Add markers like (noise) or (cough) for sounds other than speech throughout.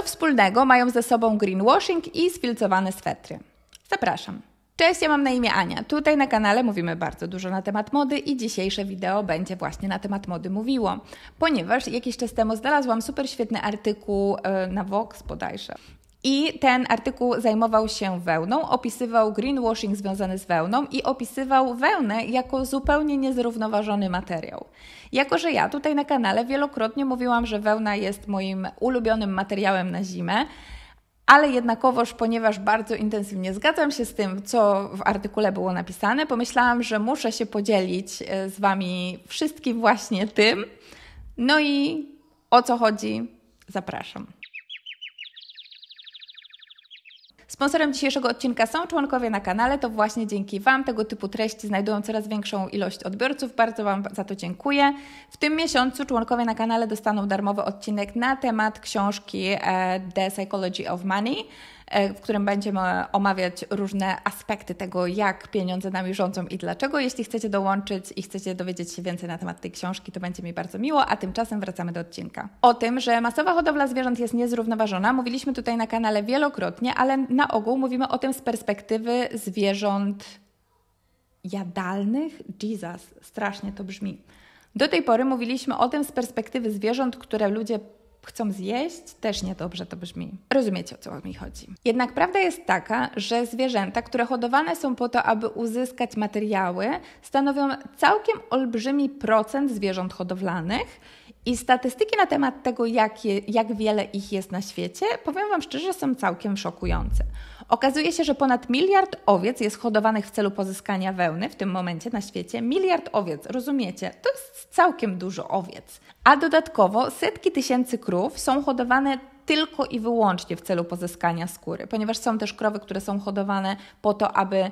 Co wspólnego mają ze sobą greenwashing i sfilcowane swetry? Zapraszam. Cześć, ja mam na imię Ania. Tutaj na kanale mówimy bardzo dużo na temat mody i dzisiejsze wideo będzie właśnie na temat mody mówiło, ponieważ jakiś czas temu znalazłam super świetny artykuł e, na Vox bodajże, i ten artykuł zajmował się wełną, opisywał greenwashing związany z wełną i opisywał wełnę jako zupełnie niezrównoważony materiał. Jako, że ja tutaj na kanale wielokrotnie mówiłam, że wełna jest moim ulubionym materiałem na zimę, ale jednakowoż, ponieważ bardzo intensywnie zgadzam się z tym, co w artykule było napisane, pomyślałam, że muszę się podzielić e, z Wami wszystkim właśnie tym. No i o co chodzi? Zapraszam. Sponsorem dzisiejszego odcinka są członkowie na kanale. To właśnie dzięki Wam tego typu treści znajdują coraz większą ilość odbiorców. Bardzo Wam za to dziękuję. W tym miesiącu członkowie na kanale dostaną darmowy odcinek na temat książki e, The Psychology of Money. E, w którym będziemy omawiać różne aspekty tego, jak pieniądze nami rządzą i dlaczego. Jeśli chcecie dołączyć i chcecie dowiedzieć się więcej na temat tej książki, to będzie mi bardzo miło, a tymczasem wracamy do odcinka. O tym, że masowa hodowla zwierząt jest niezrównoważona, mówiliśmy tutaj na kanale wielokrotnie, ale na ogół mówimy o tym z perspektywy zwierząt jadalnych. Jesus, strasznie to brzmi. Do tej pory mówiliśmy o tym z perspektywy zwierząt, które ludzie chcą zjeść, też niedobrze to brzmi. Rozumiecie o co mi chodzi. Jednak prawda jest taka, że zwierzęta, które hodowane są po to, aby uzyskać materiały, stanowią całkiem olbrzymi procent zwierząt hodowlanych. I statystyki na temat tego, jak, je, jak wiele ich jest na świecie, powiem Wam szczerze, są całkiem szokujące. Okazuje się, że ponad miliard owiec jest hodowanych w celu pozyskania wełny w tym momencie na świecie. Miliard owiec, rozumiecie? To jest całkiem dużo owiec. A dodatkowo setki tysięcy krów są hodowane tylko i wyłącznie w celu pozyskania skóry, ponieważ są też krowy, które są hodowane po to, aby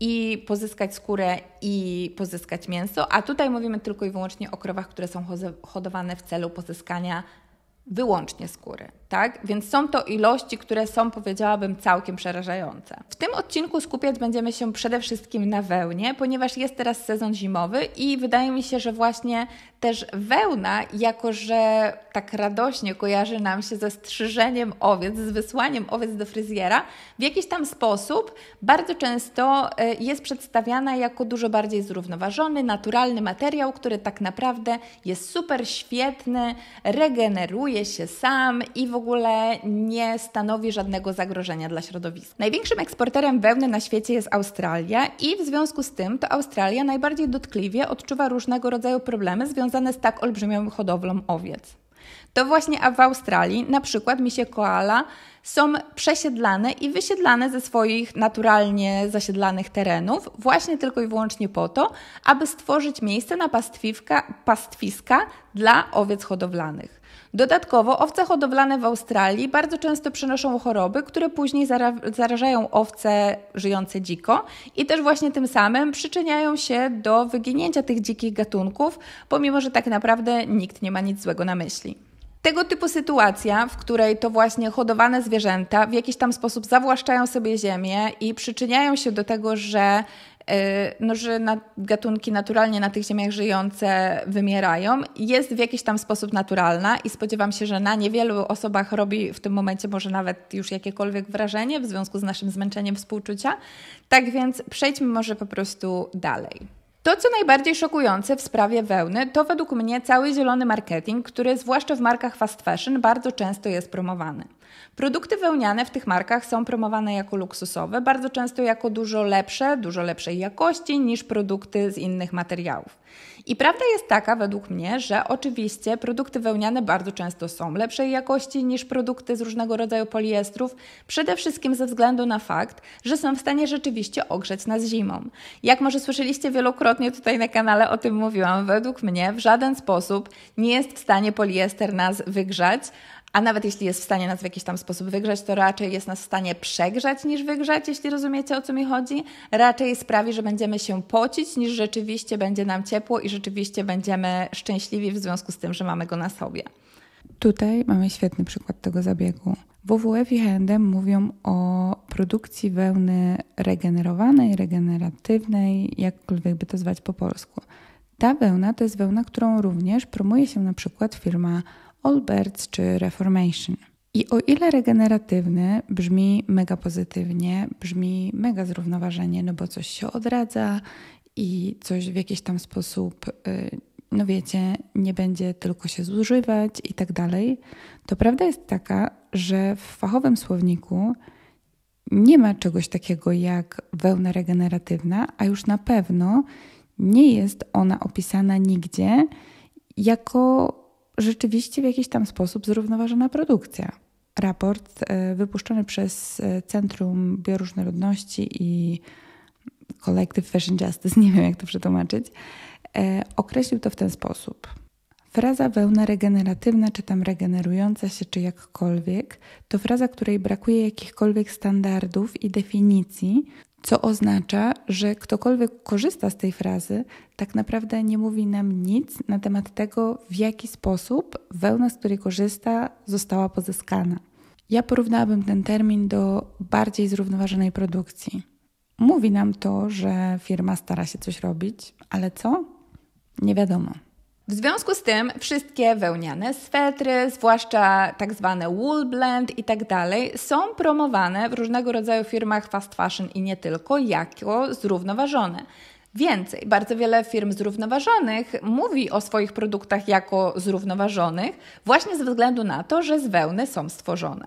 i pozyskać skórę i pozyskać mięso, a tutaj mówimy tylko i wyłącznie o krowach, które są hodowane w celu pozyskania wyłącznie skóry, tak? Więc są to ilości, które są, powiedziałabym, całkiem przerażające. W tym odcinku skupiać będziemy się przede wszystkim na wełnie, ponieważ jest teraz sezon zimowy i wydaje mi się, że właśnie też wełna, jako że tak radośnie kojarzy nam się ze strzyżeniem owiec, z wysłaniem owiec do fryzjera, w jakiś tam sposób bardzo często e, jest przedstawiana jako dużo bardziej zrównoważony, naturalny materiał, który tak naprawdę jest super świetny, regeneruje się sam i w ogóle nie stanowi żadnego zagrożenia dla środowiska. Największym eksporterem wełny na świecie jest Australia i w związku z tym to Australia najbardziej dotkliwie odczuwa różnego rodzaju problemy związane związane z tak olbrzymią hodowlą owiec. To właśnie w Australii na przykład misie koala są przesiedlane i wysiedlane ze swoich naturalnie zasiedlanych terenów właśnie tylko i wyłącznie po to, aby stworzyć miejsce na pastwiska dla owiec hodowlanych. Dodatkowo owce hodowlane w Australii bardzo często przynoszą choroby, które później zarażają owce żyjące dziko i też właśnie tym samym przyczyniają się do wyginięcia tych dzikich gatunków, pomimo że tak naprawdę nikt nie ma nic złego na myśli. Tego typu sytuacja, w której to właśnie hodowane zwierzęta w jakiś tam sposób zawłaszczają sobie ziemię i przyczyniają się do tego, że Y, no, że na, gatunki naturalnie na tych ziemiach żyjące wymierają, jest w jakiś tam sposób naturalna i spodziewam się, że na niewielu osobach robi w tym momencie może nawet już jakiekolwiek wrażenie w związku z naszym zmęczeniem współczucia. Tak więc przejdźmy może po prostu dalej. To, co najbardziej szokujące w sprawie wełny, to według mnie cały zielony marketing, który zwłaszcza w markach fast fashion bardzo często jest promowany. Produkty wełniane w tych markach są promowane jako luksusowe, bardzo często jako dużo lepsze, dużo lepszej jakości niż produkty z innych materiałów. I prawda jest taka, według mnie, że oczywiście produkty wełniane bardzo często są lepszej jakości niż produkty z różnego rodzaju poliestrów, przede wszystkim ze względu na fakt, że są w stanie rzeczywiście ogrzeć nas zimą. Jak może słyszeliście wielokrotnie tutaj na kanale o tym mówiłam, według mnie w żaden sposób nie jest w stanie poliester nas wygrzać, a nawet jeśli jest w stanie nas w jakiś tam sposób wygrzać, to raczej jest nas w stanie przegrzać niż wygrzać, jeśli rozumiecie o co mi chodzi. Raczej sprawi, że będziemy się pocić, niż rzeczywiście będzie nam ciepło i rzeczywiście będziemy szczęśliwi w związku z tym, że mamy go na sobie. Tutaj mamy świetny przykład tego zabiegu. WWF i H&M mówią o produkcji wełny regenerowanej, regeneratywnej, jakkolwiek by to zwać po polsku. Ta wełna to jest wełna, którą również promuje się na przykład firma Birds czy Reformation. I o ile regeneratywny brzmi mega pozytywnie, brzmi mega zrównoważenie, no bo coś się odradza i coś w jakiś tam sposób, y, no wiecie, nie będzie tylko się zużywać i tak dalej, to prawda jest taka, że w fachowym słowniku nie ma czegoś takiego jak wełna regeneratywna, a już na pewno nie jest ona opisana nigdzie jako rzeczywiście w jakiś tam sposób zrównoważona produkcja. Raport e, wypuszczony przez e, Centrum Bioróżnorodności i Collective Fashion Justice, (laughs) nie wiem jak to przetłumaczyć, e, określił to w ten sposób. Fraza wełna regeneratywna, czy tam regenerująca się, czy jakkolwiek, to fraza, której brakuje jakichkolwiek standardów i definicji, co oznacza, że ktokolwiek korzysta z tej frazy, tak naprawdę nie mówi nam nic na temat tego, w jaki sposób wełna, z której korzysta, została pozyskana. Ja porównałabym ten termin do bardziej zrównoważonej produkcji. Mówi nam to, że firma stara się coś robić, ale co? Nie wiadomo. W związku z tym wszystkie wełniane swetry, zwłaszcza tak zwane wool blend i tak dalej, są promowane w różnego rodzaju firmach fast fashion i nie tylko jako zrównoważone. Więcej, bardzo wiele firm zrównoważonych mówi o swoich produktach jako zrównoważonych właśnie ze względu na to, że z wełny są stworzone.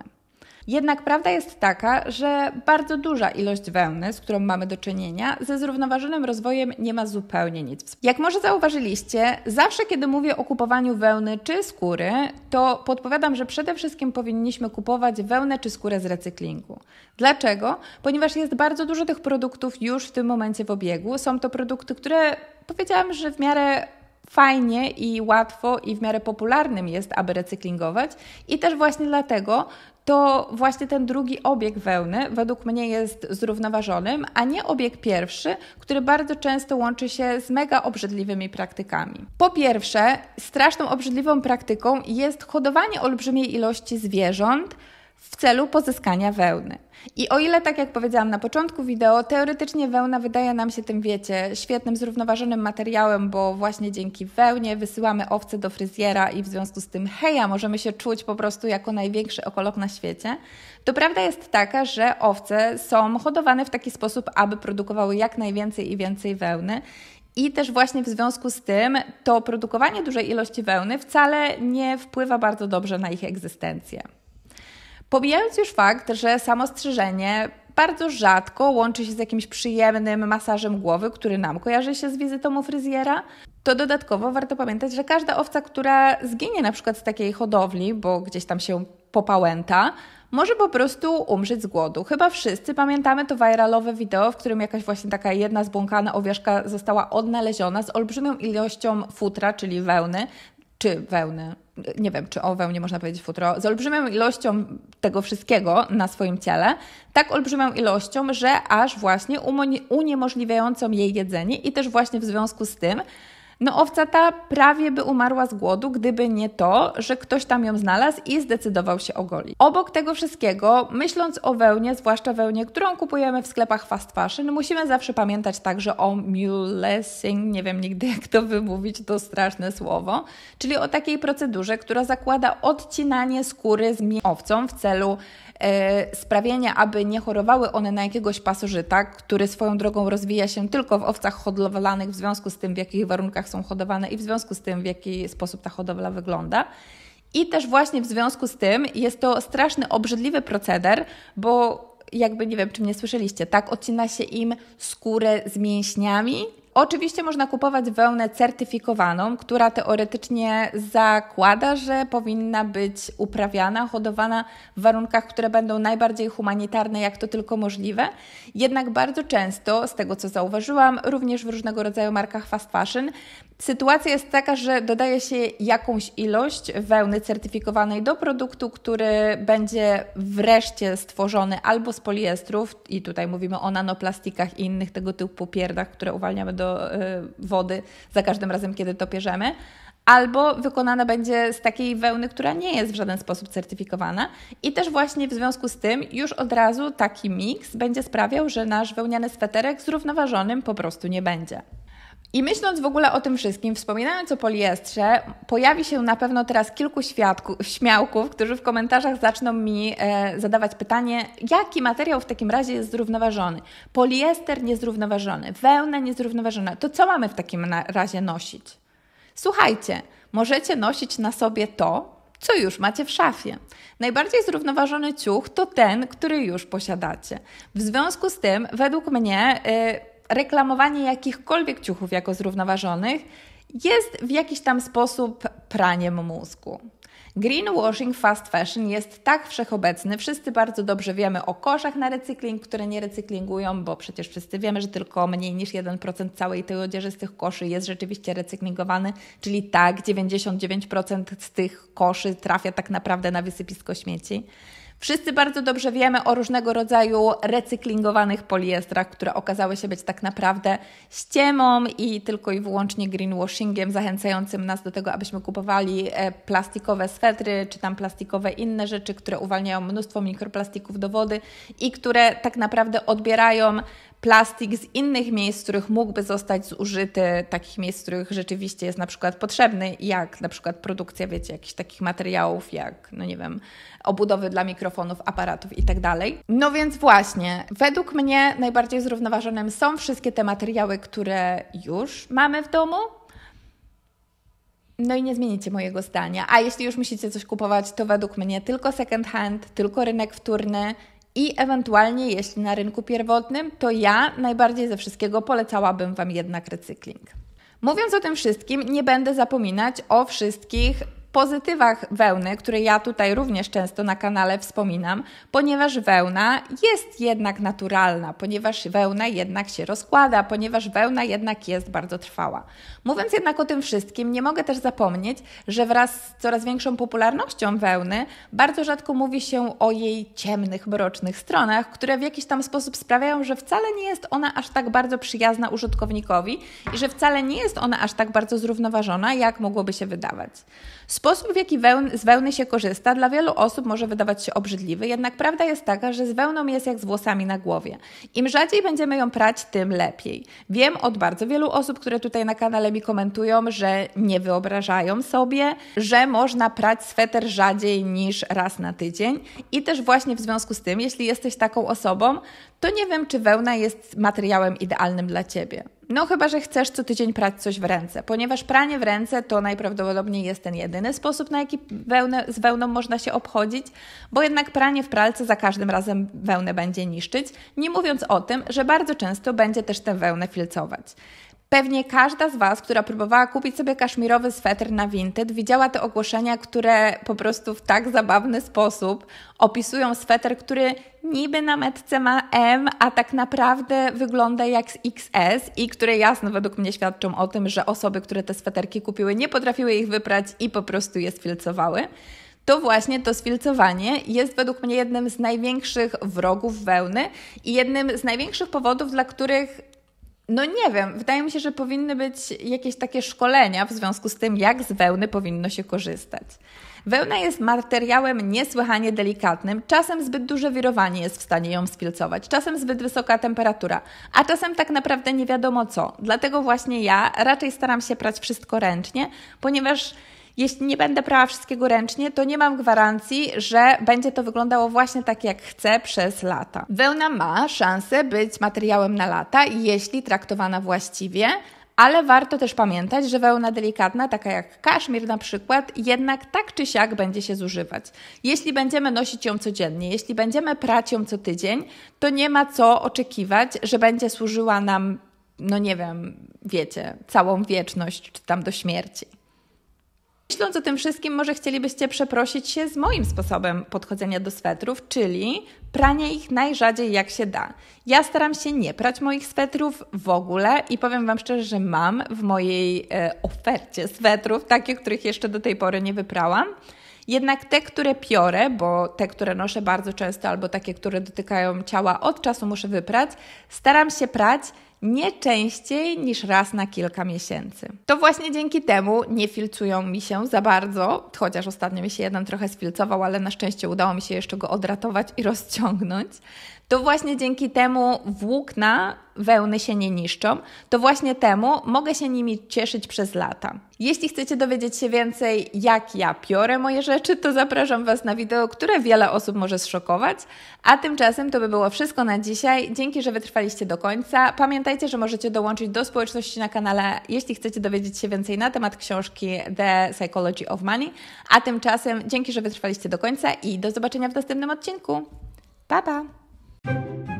Jednak prawda jest taka, że bardzo duża ilość wełny, z którą mamy do czynienia, ze zrównoważonym rozwojem nie ma zupełnie nic. Jak może zauważyliście, zawsze kiedy mówię o kupowaniu wełny czy skóry, to podpowiadam, że przede wszystkim powinniśmy kupować wełnę czy skórę z recyklingu. Dlaczego? Ponieważ jest bardzo dużo tych produktów już w tym momencie w obiegu. Są to produkty, które powiedziałam, że w miarę fajnie i łatwo i w miarę popularnym jest, aby recyklingować. I też właśnie dlatego to właśnie ten drugi obieg wełny według mnie jest zrównoważonym, a nie obieg pierwszy, który bardzo często łączy się z mega obrzydliwymi praktykami. Po pierwsze, straszną obrzydliwą praktyką jest hodowanie olbrzymiej ilości zwierząt, w celu pozyskania wełny. I o ile, tak jak powiedziałam na początku wideo, teoretycznie wełna wydaje nam się tym, wiecie, świetnym, zrównoważonym materiałem, bo właśnie dzięki wełnie wysyłamy owce do fryzjera i w związku z tym heja, możemy się czuć po prostu jako największy okolok na świecie, to prawda jest taka, że owce są hodowane w taki sposób, aby produkowały jak najwięcej i więcej wełny. I też właśnie w związku z tym to produkowanie dużej ilości wełny wcale nie wpływa bardzo dobrze na ich egzystencję. Pomijając już fakt, że samo bardzo rzadko łączy się z jakimś przyjemnym masażem głowy, który nam kojarzy się z wizytą u fryzjera, to dodatkowo warto pamiętać, że każda owca, która zginie na przykład z takiej hodowli, bo gdzieś tam się popałęta, może po prostu umrzeć z głodu. Chyba wszyscy pamiętamy to viralowe wideo, w którym jakaś właśnie taka jedna zbłąkana owieszka została odnaleziona z olbrzymią ilością futra, czyli wełny, czy wełny, nie wiem, czy oweł, nie można powiedzieć futro, z olbrzymią ilością tego wszystkiego na swoim ciele, tak olbrzymią ilością, że aż właśnie uniemożliwiającą jej jedzenie i też właśnie w związku z tym no owca ta prawie by umarła z głodu, gdyby nie to, że ktoś tam ją znalazł i zdecydował się ogolić. Obok tego wszystkiego, myśląc o wełnie, zwłaszcza wełnie, którą kupujemy w sklepach fast fashion, musimy zawsze pamiętać także o mulesing, nie wiem nigdy jak to wymówić, to straszne słowo, czyli o takiej procedurze, która zakłada odcinanie skóry z owcą w celu E, sprawienia, aby nie chorowały one na jakiegoś pasożyta, który swoją drogą rozwija się tylko w owcach hodowlanych, w związku z tym, w jakich warunkach są hodowane i w związku z tym, w jaki sposób ta hodowla wygląda. I też właśnie w związku z tym jest to straszny, obrzydliwy proceder, bo jakby nie wiem, czy mnie słyszeliście, tak? Odcina się im skórę z mięśniami, Oczywiście można kupować wełnę certyfikowaną, która teoretycznie zakłada, że powinna być uprawiana, hodowana w warunkach, które będą najbardziej humanitarne, jak to tylko możliwe. Jednak bardzo często, z tego co zauważyłam, również w różnego rodzaju markach fast fashion, Sytuacja jest taka, że dodaje się jakąś ilość wełny certyfikowanej do produktu, który będzie wreszcie stworzony albo z poliestrów, i tutaj mówimy o nanoplastikach i innych tego typu pierdach, które uwalniamy do y, wody za każdym razem, kiedy to pierzemy, albo wykonana będzie z takiej wełny, która nie jest w żaden sposób certyfikowana. I też właśnie w związku z tym już od razu taki miks będzie sprawiał, że nasz wełniany sweterek zrównoważonym po prostu nie będzie. I myśląc w ogóle o tym wszystkim, wspominając o poliestrze, pojawi się na pewno teraz kilku świadków, śmiałków, którzy w komentarzach zaczną mi e, zadawać pytanie, jaki materiał w takim razie jest zrównoważony? Poliester niezrównoważony, wełna niezrównoważona. To co mamy w takim razie nosić? Słuchajcie, możecie nosić na sobie to, co już macie w szafie. Najbardziej zrównoważony ciuch to ten, który już posiadacie. W związku z tym, według mnie, yy, reklamowanie jakichkolwiek ciuchów jako zrównoważonych jest w jakiś tam sposób praniem mózgu. Greenwashing fast fashion jest tak wszechobecny, wszyscy bardzo dobrze wiemy o koszach na recykling, które nie recyklingują, bo przecież wszyscy wiemy, że tylko mniej niż 1% całej tej odzieży z tych koszy jest rzeczywiście recyklingowany, czyli tak, 99% z tych koszy trafia tak naprawdę na wysypisko śmieci. Wszyscy bardzo dobrze wiemy o różnego rodzaju recyklingowanych poliestrach, które okazały się być tak naprawdę ściemą i tylko i wyłącznie greenwashingiem zachęcającym nas do tego, abyśmy kupowali e, plastikowe swetry czy tam plastikowe inne rzeczy, które uwalniają mnóstwo mikroplastików do wody i które tak naprawdę odbierają plastik z innych miejsc, w których mógłby zostać zużyty, takich miejsc, w których rzeczywiście jest na przykład potrzebny, jak na przykład produkcja, wiecie, jakichś takich materiałów, jak, no nie wiem, obudowy dla mikrofonów, aparatów i tak dalej. No więc właśnie, według mnie najbardziej zrównoważonym są wszystkie te materiały, które już mamy w domu, no i nie zmienicie mojego zdania. A jeśli już musicie coś kupować, to według mnie tylko second hand, tylko rynek wtórny, i ewentualnie, jeśli na rynku pierwotnym, to ja najbardziej ze wszystkiego polecałabym Wam jednak recykling. Mówiąc o tym wszystkim, nie będę zapominać o wszystkich pozytywach wełny, które ja tutaj również często na kanale wspominam, ponieważ wełna jest jednak naturalna, ponieważ wełna jednak się rozkłada, ponieważ wełna jednak jest bardzo trwała. Mówiąc jednak o tym wszystkim, nie mogę też zapomnieć, że wraz z coraz większą popularnością wełny bardzo rzadko mówi się o jej ciemnych, mrocznych stronach, które w jakiś tam sposób sprawiają, że wcale nie jest ona aż tak bardzo przyjazna użytkownikowi i że wcale nie jest ona aż tak bardzo zrównoważona, jak mogłoby się wydawać. Z Sposób, w jaki wełn, z wełny się korzysta, dla wielu osób może wydawać się obrzydliwy, jednak prawda jest taka, że z wełną jest jak z włosami na głowie. Im rzadziej będziemy ją prać, tym lepiej. Wiem od bardzo wielu osób, które tutaj na kanale mi komentują, że nie wyobrażają sobie, że można prać sweter rzadziej niż raz na tydzień. I też właśnie w związku z tym, jeśli jesteś taką osobą, to nie wiem, czy wełna jest materiałem idealnym dla ciebie. No chyba, że chcesz co tydzień prać coś w ręce, ponieważ pranie w ręce to najprawdopodobniej jest ten jedyny sposób, na jaki wełnę, z wełną można się obchodzić, bo jednak pranie w pralce za każdym razem wełnę będzie niszczyć, nie mówiąc o tym, że bardzo często będzie też tę wełnę filcować. Pewnie każda z Was, która próbowała kupić sobie kaszmirowy sweter na Vinted, widziała te ogłoszenia, które po prostu w tak zabawny sposób opisują sweter, który niby na metce ma M, a tak naprawdę wygląda jak z XS i które jasno według mnie świadczą o tym, że osoby, które te sweterki kupiły, nie potrafiły ich wyprać i po prostu je sfilcowały to właśnie to sfilcowanie jest według mnie jednym z największych wrogów wełny i jednym z największych powodów, dla których no nie wiem, wydaje mi się, że powinny być jakieś takie szkolenia w związku z tym, jak z wełny powinno się korzystać. Wełna jest materiałem niesłychanie delikatnym, czasem zbyt duże wirowanie jest w stanie ją spilcować. czasem zbyt wysoka temperatura, a czasem tak naprawdę nie wiadomo co. Dlatego właśnie ja raczej staram się prać wszystko ręcznie, ponieważ jeśli nie będę prała wszystkiego ręcznie, to nie mam gwarancji, że będzie to wyglądało właśnie tak, jak chcę przez lata. Wełna ma szansę być materiałem na lata, jeśli traktowana właściwie, ale warto też pamiętać, że wełna delikatna, taka jak kaszmir na przykład, jednak tak czy siak będzie się zużywać. Jeśli będziemy nosić ją codziennie, jeśli będziemy prać ją co tydzień, to nie ma co oczekiwać, że będzie służyła nam, no nie wiem, wiecie, całą wieczność czy tam do śmierci. Myśląc o tym wszystkim, może chcielibyście przeprosić się z moim sposobem podchodzenia do swetrów, czyli pranie ich najrzadziej jak się da. Ja staram się nie prać moich swetrów w ogóle i powiem Wam szczerze, że mam w mojej e, ofercie swetrów takie, których jeszcze do tej pory nie wyprałam. Jednak te, które piorę, bo te, które noszę bardzo często, albo takie, które dotykają ciała, od czasu muszę wyprać, staram się prać nie częściej niż raz na kilka miesięcy. To właśnie dzięki temu nie filcują mi się za bardzo, chociaż ostatnio mi się jeden trochę sfilcował, ale na szczęście udało mi się jeszcze go odratować i (laughs) rozciągnąć. To właśnie dzięki temu włókna wełny się nie niszczą, to właśnie temu mogę się nimi cieszyć przez lata. Jeśli chcecie dowiedzieć się więcej, jak ja piorę moje rzeczy, to zapraszam Was na wideo, które wiele osób może zszokować. A tymczasem to by było wszystko na dzisiaj. Dzięki, że wytrwaliście do końca. Pamiętajcie, że możecie dołączyć do społeczności na kanale, jeśli chcecie dowiedzieć się więcej na temat książki The Psychology of Money. A tymczasem dzięki, że wytrwaliście do końca i do zobaczenia w następnym odcinku. Pa, pa! Thank you.